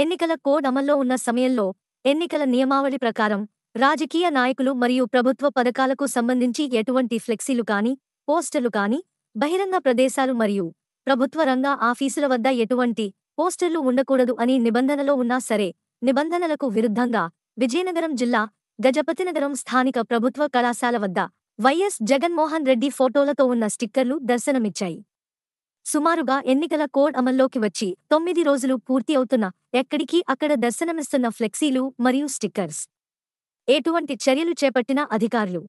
ఎన్నికల కోడ్ అమల్లో ఉన్న సమయంలో ఎన్నికల నియమావళి ప్రకారం రాజకీయ నాయకులు మరియు ప్రభుత్వ పథకాలకు సంబంధించి ఎటువంటి ఫ్లెక్సీలు కానీ పోస్టర్లు కానీ బహిరంగ ప్రదేశాలు మరియు ప్రభుత్వ రంగ ఆఫీసుల వద్ద ఎటువంటి పోస్టర్లు ఉండకూడదు అని నిబంధనలో ఉన్నా సరే నిబంధనలకు విరుద్ధంగా విజయనగరం జిల్లా గజపతినగరం స్థానిక ప్రభుత్వ కళాశాల వద్ద వైఎస్ జగన్మోహన్ రెడ్డి ఫోటోలతో ఉన్న స్టిక్కర్లు దర్శనమిచ్చాయి సుమారుగా ఎన్నికల కోడ్ అమల్లోకి వచ్చి తొమ్మిది రోజులు పూర్తి అవుతున్న ఎక్కడికి అక్కడ దర్శనమిస్తున్న ఫ్లెక్సీలు మరియు స్టిక్కర్స్ ఎటువంటి చర్యలు చేపట్టిన అధికారులు